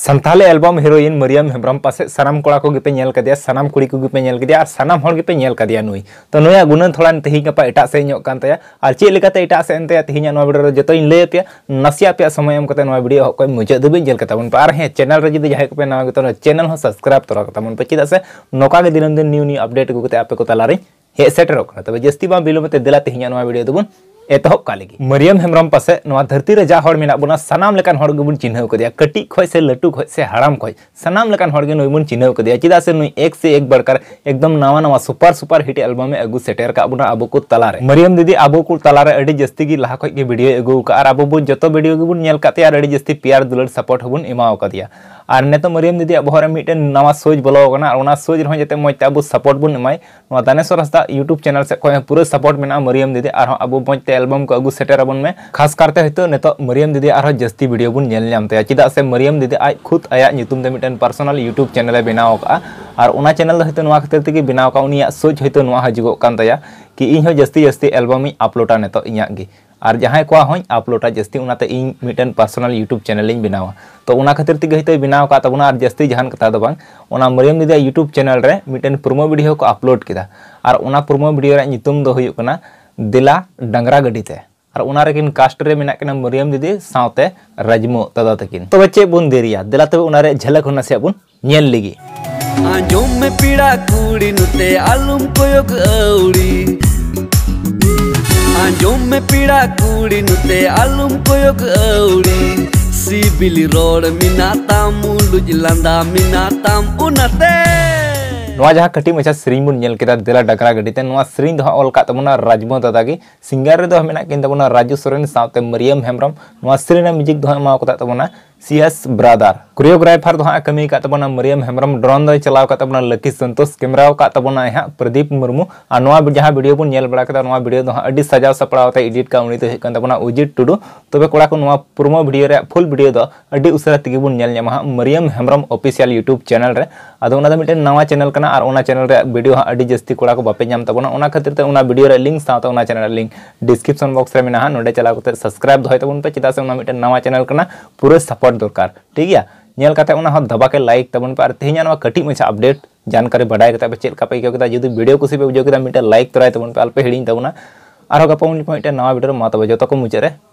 Santali album heroine Mariyam Hembrom ᱯᱟᱥᱮ ᱥᱟᱱᱟᱢ ᱠᱚᱲᱟ ᱠᱚᱜᱮ ᱯᱮ ᱧᱮᱞ ᱠᱟᱫᱮᱭᱟ ᱥᱟᱱᱟᱢ ᱠᱩᱲᱤ ᱠᱚᱜᱮ ᱯᱮ ᱧᱮᱞ ᱠᱟᱫᱮᱭᱟ ᱟᱨ ᱥᱟᱱᱟᱢ ᱦᱚᱲ ᱜᱮᱯᱮ ᱧᱮᱞ ᱠᱟᱫᱮᱭᱟ ᱱᱩᱭ ᱛᱚ ᱱᱩᱭᱟᱜ ᱜᱩᱱᱟᱹᱱ ᱛᱷᱚᱲᱟ ᱛᱮᱦᱮᱧ ᱜᱟᱯᱟ ᱮᱴᱟᱜ ᱥᱮᱫ ᱧᱚᱜ ᱠᱟᱱ ᱛᱟᱭᱟ ᱟᱨ ᱪᱮᱫ ᱞᱮᱠᱟᱛᱮ ᱮᱴᱟᱜ ᱥᱮᱫ ᱛᱟᱭᱟ ᱛᱮᱦᱮᱧᱟᱜ ᱱᱚᱣᱟ ᱵᱷᱤᱰᱤᱭᱳ ᱨᱮ ᱡᱚᱛᱚᱧ ᱞᱟᱹᱭ ᱟᱯᱮᱭᱟ ᱱᱟᱥᱮ ᱟᱯᱮᱭᱟᱜ ᱥᱚᱢᱚᱭ ᱮᱢ ᱠᱟᱛᱮ ᱱᱚᱣᱟ ᱵᱷᱤᱰᱤᱭᱳ ᱦᱚᱸ ᱢᱩᱪᱟᱹᱫ ᱫᱷᱟᱹᱵᱤᱡ ᱧᱮᱞ ᱠᱟᱛᱟᱵᱚᱱ ᱯᱮ ᱟᱨ ᱦᱮᱸ ᱪᱮᱱᱮᱞ ᱨᱮ ᱡᱩᱫᱤ ᱡᱟᱦᱟᱸᱭ ᱠᱚᱯᱮ ᱱᱟᱣᱟ ᱜᱮᱛᱚ ᱱᱚᱣᱟ ᱪᱮᱱᱮल ᱦᱚᱸ ᱥᱟᱵᱥᱠᱨᱟᱭᱤᱵ ᱛᱚᱨᱟ ᱠᱟᱛᱟᱵᱚᱱ ᱯᱮ ᱪᱮᱫᱟᱜ ᱥᱮ ᱱᱚᱝᱠᱟ ᱜᱮ ᱫᱤᱱᱟᱹᱢ ᱫᱤᱱ ᱱᱤᱭᱩ ᱱᱤᱭᱩ ᱟᱯᱰᱮᱴ ᱟᱹᱜᱩ ᱠᱟᱛᱮ ᱟᱯᱮ ᱠᱚ ᱛᱟᱞᱟᱨᱮᱧ ᱦᱮᱡ ᱥᱮᱴᱮᱨᱚᱜ ᱠᱟᱱᱟ ᱛᱚᱵᱮ ᱡᱟᱹᱥᱛᱤ ᱵᱟᱝ ᱵᱤᱞᱚᱢ ᱠᱟᱛᱮ ᱫᱮᱞᱟ ᱛᱮᱦᱮᱧᱟᱜ ᱱᱚᱣᱟ ᱵᱷᱤᱰᱤᱭᱳ ᱫᱚᱵᱚᱱ एतहब लगी मरियम हेम्रम पासे धरती रे जा हर मेना बोना सनाम लेकान हर गेबुन चिन्ह कदिया कटी खय से लटू खय से हराम खय सनाम लेकान हर गे नोय बुन चिन्ह कदिया चिदा से नोय एक से एक बड़कर एकदम नवा नवा सुपर सुपर हिट एल्बम अगु सेटेर का बुना अबो को तला रे मरियम दीदी अबो को तला रे अडी जस्ती गी लाहा खय के वीडियो अगु का और अबो बुन जतो वीडियो गे नेल काते और अडी जस्ती प्यार दुलर सपोर्ट हबुन इमाव कदिया ᱟᱨ ᱱᱤᱛᱚᱜ ᱢᱟᱨᱤᱭᱟᱢ ᱫᱤᱫᱤᱭᱟᱜ ᱵᱚᱦᱚᱜ ᱨᱮ ᱢᱤᱫᱴᱮᱱ ᱱᱟᱣᱟ ᱥᱳᱡ ᱵᱚᱞᱚ ᱟᱠᱟᱱᱟ ᱟᱨ ᱚᱱᱟ ᱥᱳᱡ ᱨᱮᱦᱚᱸ ᱡᱟᱛᱮ ᱢᱚᱡᱽ ᱛᱮ ᱟᱵᱚ ᱥᱟᱯᱚᱨᱴ ᱵᱚᱱ ᱮᱢᱟᱭ ᱱᱚᱣᱟ ᱫᱟᱱᱮᱥᱚᱨ ᱦᱟᱸᱥᱫᱟ ᱤᱭᱩᱴᱩᱵᱽ ᱪᱮᱱᱮᱞ ᱥᱮᱫ ᱠᱷᱚᱱ ᱯᱩᱨᱟᱹ ᱥᱟᱯᱚᱨᱴ ᱢᱮᱱᱟᱜᱼᱟ ᱢᱟᱨᱤᱭᱟᱢ ᱫᱤᱫᱤ ᱟᱨᱦᱚᱸ ᱟᱵᱚ ᱢᱚᱡᱽ ᱛᱮ ᱮᱞᱵᱟᱢ ᱠᱚ ᱟᱹᱜᱩ ᱥᱮᱴᱮᱨ ᱟᱵᱚᱱ ᱢᱮ ᱠᱷᱟᱥ ᱠᱟᱨᱛᱮ ᱦᱚᱭᱛᱳ ᱱᱤᱛᱚᱜ ᱢᱟᱨᱤᱭᱟᱢ ᱫᱤᱫᱤ ᱟᱨᱦᱚᱸ ᱡᱟᱹᱥᱛᱤ ᱵᱷᱤᱰᱤᱭᱳ ᱵᱚᱱ ᱧᱮᱞ ᱧᱟᱢ ᱛᱟᱭᱟ ᱪᱮᱫᱟᱜ ᱥᱮ ᱢᱟᱨᱤᱭᱟᱢ ᱫᱤᱫᱤ ᱟᱡ ᱠᱷᱩᱫ ᱟᱭᱟᱜ ᱧᱩᱛᱩᱢ ᱛᱮ ᱢᱤᱫᱴᱮᱱ ᱯᱟᱨᱥᱚᱱᱟᱞ ᱤᱭᱩᱴᱩᱵᱽ ᱪᱮᱱᱮᱞᱮ ᱵᱮᱱᱟᱣ ᱟᱠᱟᱫᱼᱟ और चैनल ना खातर तक बनाव का उनका सोच हूँ हजार कि इन जस्ती जस्ती एलबाम आपलोडा नीत तो और जहाँ को आपलोडा जस्ती इन मिट्ट पार्सनल यूट्यूब चैनल बनावा तो खातर तक हूँ बनाव काबा जस्ती जहाँ कथा तो मरियम दीदी यूट्यूब चैनल मिट्टन प्रोमो भिडियो को आपलोड किया और प्रोमो भिडियो दुकान दिला गाड़ी गीते और कास्टर मे मरियम दीदी साथ रजमो दादा तक तब तो चे बन देरी दिला तब झलक हमें सब बन लगी Anjom me pira kuri te alum koyok auri Anjom me pira kuri te alum koyok auri Sibili rod minatam uluj landa minatam unate जहाँ कटी मचा सेम दिला डगरा गाड़ी ना सेम राजमो दादा की सिंगारे मेबा राजू सोरेन साथ मरियम हेम्रम सेम म्यूजिक दाबा सी एस ब्रदार हाँ कमी कराबना मरियम हेम्रम ड्रोन चलावना लकी सन्तोष कैमरावना हाँ प्रदीप मुर्मू और जहाँ भिडियो बड़ा भिडियो साजा सापड़ा इडिट का उन्नी तोना उजित टुडू तब कड़ा को प्रोमो भिडियो फुल भिडियो उसे हाँ Mariyam Hembrom official YouTube channel में नवा चैनल और चैनल भिडियो हाँ जस्ती कड़ा को बापे तबना खातिर भिडियो लिंक साथ चैनल लिंक डिस्क्रिप्शन बक्स में मेहनत ना चला सब्सक्राइब दबापे चेदा से नवा चैनल का पूरा सपोर्ट दरकार ठीक है नल हाँ दबा के लाइक तब पे कटी मचा अपडेट जानकारी बढ़ाई करते चलपे अको जी भिडियो कुछ पे बुझे लाइक तरह तब पे आलपे हिड़ी तब और गपा मुझे नवा भिडियो मा तब जो मुझे